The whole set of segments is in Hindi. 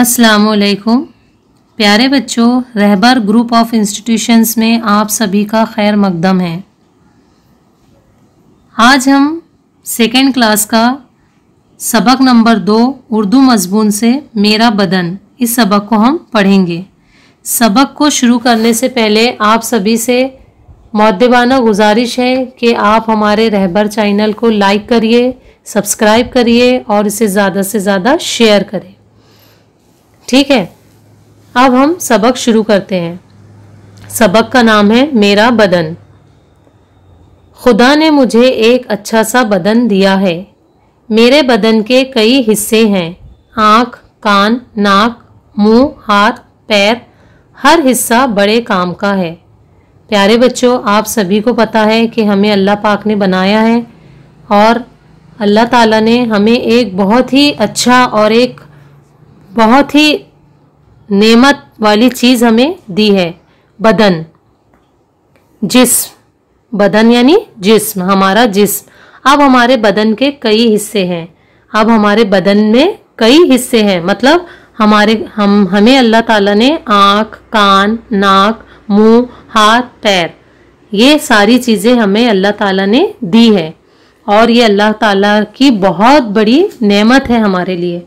अस्सलाम वालेकुम प्यारे बच्चों रहबर ग्रुप ऑफ इंस्टीट्यूशंस में आप सभी का खैर मकदम है आज हम सेकेंड क्लास का सबक नंबर दो उर्दू मजमून से मेरा बदन इस सबक को हम पढ़ेंगे सबक को शुरू करने से पहले आप सभी से मौदबाना गुजारिश है कि आप हमारे रहबर चैनल को लाइक करिए सब्सक्राइब करिए और इसे ज़्यादा से ज़्यादा शेयर करें ठीक है अब हम सबक शुरू करते हैं सबक का नाम है मेरा बदन खुदा ने मुझे एक अच्छा सा बदन दिया है मेरे बदन के कई हिस्से हैं आँख कान नाक मुंह, हाथ पैर हर हिस्सा बड़े काम का है प्यारे बच्चों आप सभी को पता है कि हमें अल्लाह पाक ने बनाया है और अल्लाह ताला ने हमें एक बहुत ही अच्छा और एक बहुत ही नेमत वाली चीज़ हमें दी है बदन जिस्म बदन यानी जिस्म हमारा जिस्म अब हमारे बदन के कई हिस्से हैं अब हमारे बदन में कई हिस्से हैं मतलब हमारे हम हमें अल्लाह ताला ने आँख कान नाक मुंह हाथ पैर ये सारी चीज़ें हमें अल्लाह ताला ने दी है और ये अल्लाह ताला की बहुत बड़ी नेमत है हमारे लिए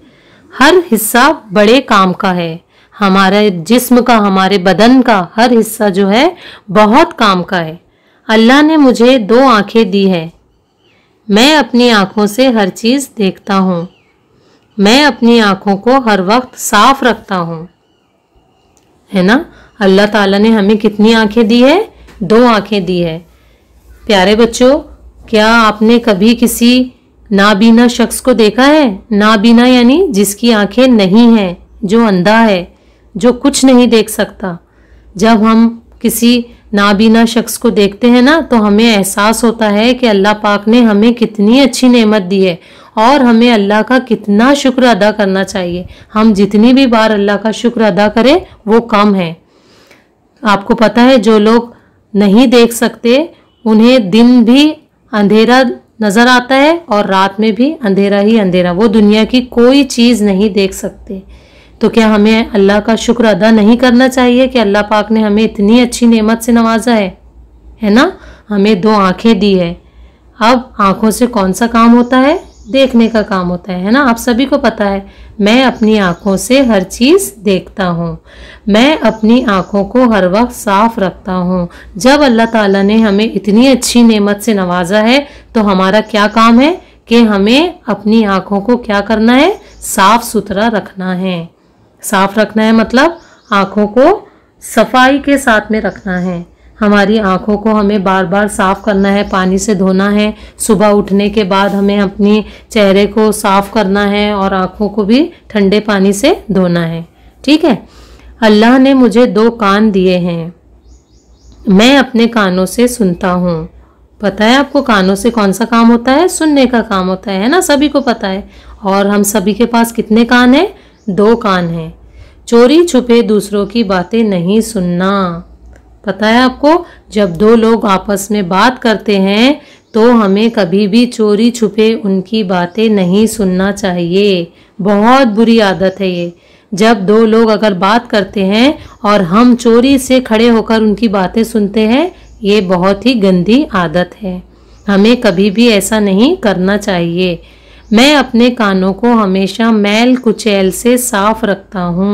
हर हिस्सा बड़े काम का है हमारे जिस्म का हमारे बदन का हर हिस्सा जो है बहुत काम का है अल्लाह ने मुझे दो आंखें दी है मैं अपनी आँखों से हर चीज़ देखता हूँ मैं अपनी आँखों को हर वक्त साफ रखता हूँ है ना अल्लाह ताला ने हमें कितनी आँखें दी है दो आँखें दी है प्यारे बच्चों क्या आपने कभी किसी नाबीना शख्स को देखा है नाबीना यानी जिसकी आंखें नहीं हैं जो अंधा है जो कुछ नहीं देख सकता जब हम किसी नाबीना शख्स को देखते हैं ना तो हमें एहसास होता है कि अल्लाह पाक ने हमें कितनी अच्छी नेमत दी है और हमें अल्लाह का कितना शुक्र अदा करना चाहिए हम जितनी भी बार अल्लाह का शुक्र अदा करें वो कम है आपको पता है जो लोग नहीं देख सकते उन्हें दिन भी अंधेरा नज़र आता है और रात में भी अंधेरा ही अंधेरा वो दुनिया की कोई चीज़ नहीं देख सकते तो क्या हमें अल्लाह का शुक्र अदा नहीं करना चाहिए कि अल्लाह पाक ने हमें इतनी अच्छी नेमत से नवाजा है है ना हमें दो आंखें दी है अब आंखों से कौन सा काम होता है देखने का काम होता है ना आप सभी को पता है मैं अपनी आँखों से हर चीज़ देखता हूँ मैं अपनी आँखों को हर वक्त साफ रखता हूँ जब अल्लाह ताला ने हमें इतनी अच्छी नेमत से नवाजा है तो हमारा क्या काम है कि हमें अपनी आँखों को क्या करना है साफ सुथरा रखना है साफ रखना है मतलब आँखों को सफाई के साथ में रखना है हमारी आँखों को हमें बार बार साफ़ करना है पानी से धोना है सुबह उठने के बाद हमें अपने चेहरे को साफ़ करना है और आँखों को भी ठंडे पानी से धोना है ठीक है अल्लाह ने मुझे दो कान दिए हैं मैं अपने कानों से सुनता हूँ पता है आपको कानों से कौन सा काम होता है सुनने का काम होता है है ना सभी को पता है और हम सभी के पास कितने कान हैं दो कान हैं चोरी छुपे दूसरों की बातें नहीं सुनना पता है आपको जब दो लोग आपस में बात करते हैं तो हमें कभी भी चोरी छुपे उनकी बातें नहीं सुनना चाहिए बहुत बुरी आदत है ये जब दो लोग अगर बात करते हैं और हम चोरी से खड़े होकर उनकी बातें सुनते हैं ये बहुत ही गंदी आदत है हमें कभी भी ऐसा नहीं करना चाहिए मैं अपने कानों को हमेशा मैल कुचैल से साफ रखता हूँ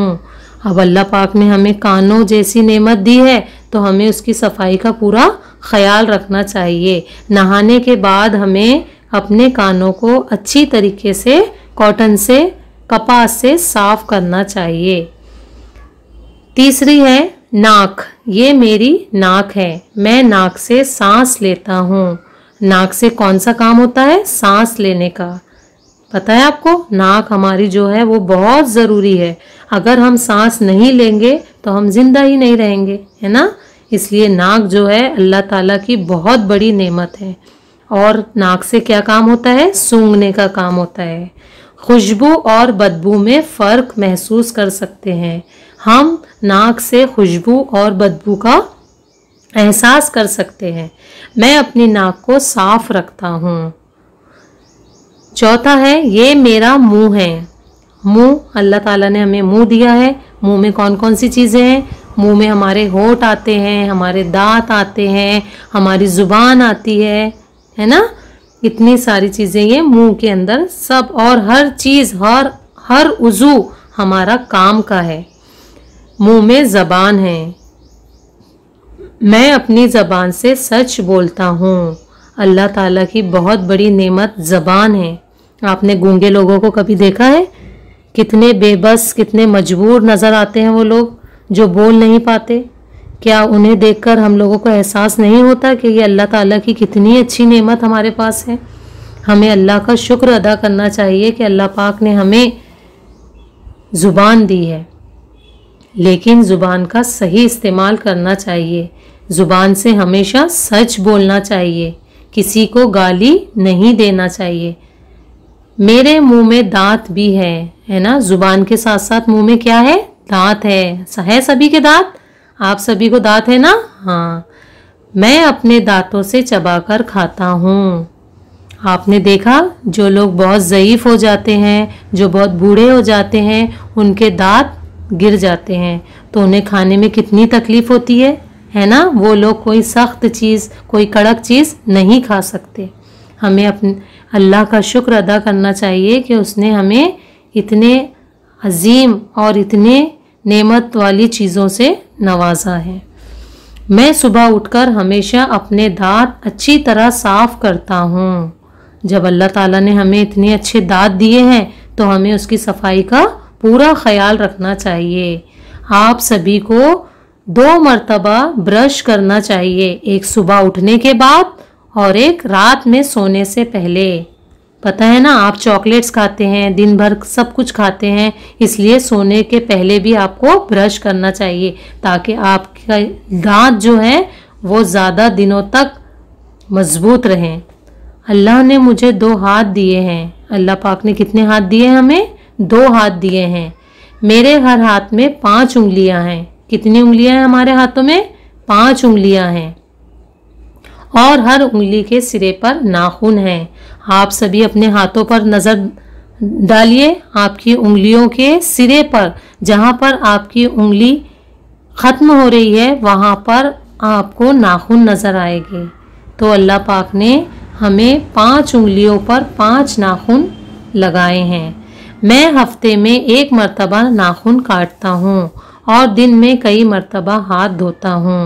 अब अल्लाह पाक ने हमें कानों जैसी नेमत दी है तो हमें उसकी सफाई का पूरा ख्याल रखना चाहिए नहाने के बाद हमें अपने कानों को अच्छी तरीके से कॉटन से कपास से साफ करना चाहिए तीसरी है नाक ये मेरी नाक है मैं नाक से सांस लेता हूँ नाक से कौन सा काम होता है सांस लेने का पता है आपको नाक हमारी जो है वो बहुत ज़रूरी है अगर हम सांस नहीं लेंगे तो हम जिंदा ही नहीं रहेंगे है ना इसलिए नाक जो है अल्लाह ताला की बहुत बड़ी नेमत है और नाक से क्या काम होता है सूंघने का काम होता है खुशबू और बदबू में फ़र्क महसूस कर सकते हैं हम नाक से खुशबू और बदबू का एहसास कर सकते हैं मैं अपनी नाक को साफ रखता हूँ चौथा है ये मेरा मुंह है मुंह अल्लाह ताला ने हमें मुंह दिया है मुंह में कौन कौन सी चीज़ें हैं मुंह में हमारे होठ आते हैं हमारे दांत आते हैं हमारी ज़ुबान आती है है ना इतनी सारी चीज़ें ये मुंह के अंदर सब और हर चीज़ हर हर उजू हमारा काम का है मुंह में ज़बान है मैं अपनी ज़बान से सच बोलता हूँ अल्लाह ताला की बहुत बड़ी नेमत ज़बान है आपने गूंगे लोगों को कभी देखा है कितने बेबस कितने मजबूर नज़र आते हैं वो लोग जो बोल नहीं पाते क्या उन्हें देखकर हम लोगों को एहसास नहीं होता कि ये अल्लाह ताला की कितनी अच्छी नेमत हमारे पास है हमें अल्लाह का शुक्र अदा करना चाहिए कि अल्लाह पाक ने हमें ज़ुबान दी है लेकिन ज़ुबान का सही इस्तेमाल करना चाहिए ज़ुबान से हमेशा सच बोलना चाहिए किसी को गाली नहीं देना चाहिए मेरे मुंह में दांत भी है है ना जुबान के साथ साथ मुंह में क्या है दांत है है सभी के दांत आप सभी को दांत है ना हाँ मैं अपने दांतों से चबाकर खाता हूँ आपने देखा जो लोग बहुत ज़यीफ़ हो जाते हैं जो बहुत बूढ़े हो जाते हैं उनके दांत गिर जाते हैं तो उन्हें खाने में कितनी तकलीफ़ होती है है ना वो लोग कोई सख्त चीज़ कोई कड़क चीज़ नहीं खा सकते हमें अपने अल्लाह का शुक्र अदा करना चाहिए कि उसने हमें इतने अजीम और इतने नेमत वाली चीज़ों से नवाजा है मैं सुबह उठकर हमेशा अपने दांत अच्छी तरह साफ़ करता हूँ जब अल्लाह ताला ने हमें इतने अच्छे दांत दिए हैं तो हमें उसकी सफाई का पूरा ख्याल रखना चाहिए आप सभी को दो मरतबा ब्रश करना चाहिए एक सुबह उठने के बाद और एक रात में सोने से पहले पता है ना आप चॉकलेट्स खाते हैं दिन भर सब कुछ खाते हैं इसलिए सोने के पहले भी आपको ब्रश करना चाहिए ताकि आपका दांत जो है वो ज़्यादा दिनों तक मजबूत रहें अल्लाह ने मुझे दो हाथ दिए हैं अल्लाह पाक ने कितने हाथ दिए हमें दो हाथ दिए हैं मेरे हर हाथ में पांच उंगलियां हैं कितनी उंगलियां हैं हमारे हाथों में पांच उंगलियां हैं और हर उंगली के सिरे पर नाखून हैं आप सभी अपने हाथों पर नज़र डालिए आपकी उंगलियों के सिरे पर जहां पर आपकी उंगली ख़त्म हो रही है वहां पर आपको नाखून नज़र आएगी तो अल्लाह पाक ने हमें पांच उंगलियों पर पांच नाखून लगाए हैं मैं हफ्ते में एक मरतबा नाखून काटता हूँ और दिन में कई मरतबा हाथ धोता हूँ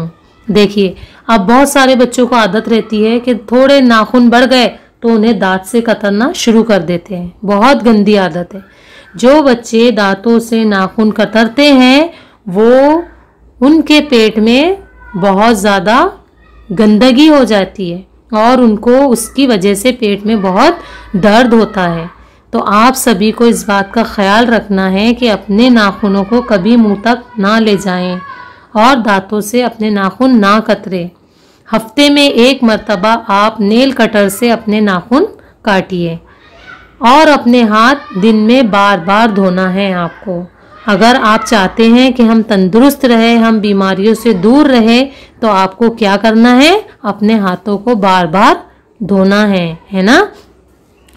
देखिए अब बहुत सारे बच्चों को आदत रहती है कि थोड़े नाखून बढ़ गए तो उन्हें दांत से कतरना शुरू कर देते हैं बहुत गंदी आदत है जो बच्चे दांतों से नाखून कतरते हैं वो उनके पेट में बहुत ज़्यादा गंदगी हो जाती है और उनको उसकी वजह से पेट में बहुत दर्द होता है तो आप सभी को इस बात का ख्याल रखना है कि अपने नाखूनों को कभी मुंह तक ना ले जाएं और दांतों से अपने नाखून ना कतरे हफ्ते में एक मरतबा आप नेल कटर से अपने नाखून काटिए और अपने हाथ दिन में बार बार धोना है आपको अगर आप चाहते हैं कि हम तंदुरुस्त रहे हम बीमारियों से दूर रहें तो आपको क्या करना है अपने हाथों को बार बार धोना है है ना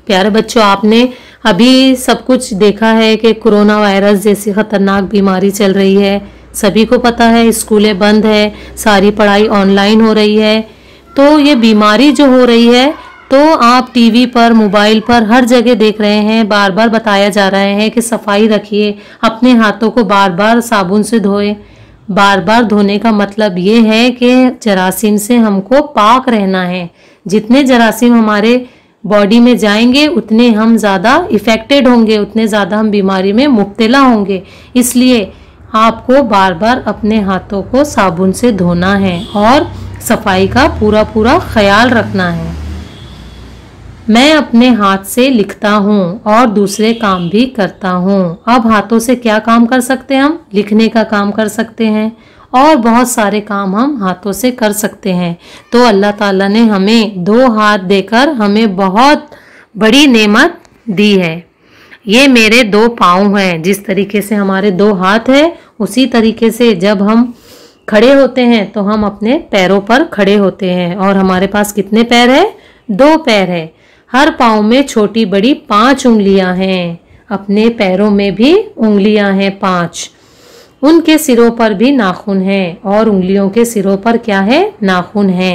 प्यारे बच्चों आपने अभी सब कुछ देखा है कि कोरोना वायरस जैसी खतरनाक बीमारी चल रही है सभी को पता है स्कूलें बंद है सारी पढ़ाई ऑनलाइन हो रही है तो ये बीमारी जो हो रही है तो आप टीवी पर मोबाइल पर हर जगह देख रहे हैं बार बार बताया जा रहा है कि सफाई रखिए अपने हाथों को बार बार साबुन से धोए बार बार धोने का मतलब ये है कि जरासीम से हमको पाक रहना है जितने जरासीम हमारे बॉडी में जाएंगे उतने हम ज़्यादा इफेक्टेड होंगे उतने ज़्यादा हम बीमारी में मुबतला होंगे इसलिए आपको बार बार अपने हाथों को साबुन से धोना है और सफाई का पूरा पूरा ख्याल रखना है मैं अपने हाथ से लिखता हूँ और दूसरे काम भी करता हूँ अब हाथों से क्या काम कर सकते हैं हम लिखने का काम कर सकते हैं और बहुत सारे काम हम हाथों से कर सकते हैं तो अल्लाह ताला ने हमें दो हाथ देकर हमें बहुत बड़ी नेमत दी है ये मेरे दो पाँव हैं जिस तरीके से हमारे दो हाथ है उसी तरीके से जब हम खड़े होते हैं तो हम अपने पैरों पर खड़े होते हैं और हमारे पास कितने पैर है दो पैर है हर पाँव में छोटी बड़ी पांच उंगलियां हैं अपने पैरों में भी उंगलियां हैं पांच उनके सिरों पर भी नाखून है और उंगलियों के सिरों पर क्या है नाखून है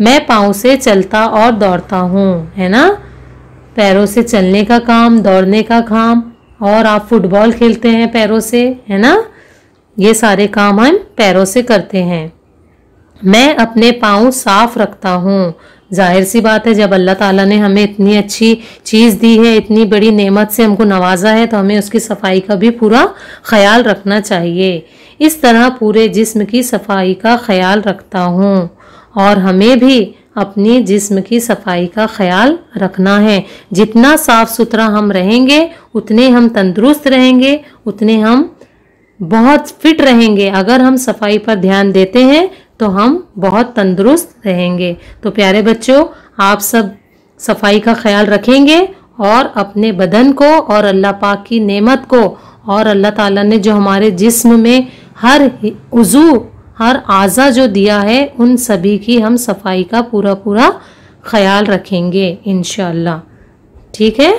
मैं पाँव से चलता और दौड़ता हूँ है ना पैरों से चलने का काम दौड़ने का काम और आप फुटबॉल खेलते हैं पैरों से है ना ये सारे काम हम पैरों से करते हैं मैं अपने पाँव साफ रखता हूँ जाहिर सी बात है जब अल्लाह ताला ने हमें इतनी अच्छी चीज़ दी है इतनी बड़ी नेमत से हमको नवाजा है तो हमें उसकी सफाई का भी पूरा ख्याल रखना चाहिए इस तरह पूरे जिस्म की सफाई का ख्याल रखता हूँ और हमें भी अपने जिस्म की सफाई का ख्याल रखना है जितना साफ़ सुथरा हम रहेंगे उतने हम तंदुरुस्त रहेंगे उतने हम बहुत फिट रहेंगे अगर हम सफाई पर ध्यान देते हैं तो हम बहुत तंदुरुस्त रहेंगे तो प्यारे बच्चों आप सब सफाई का ख्याल रखेंगे और अपने बदन को और अल्लाह पाक की नेमत को और अल्लाह ताला ने जो हमारे जिस्म में हर उज़ू हर आज़ा जो दिया है उन सभी की हम सफाई का पूरा पूरा ख्याल रखेंगे इन ठीक है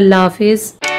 अल्लाह हाफिज़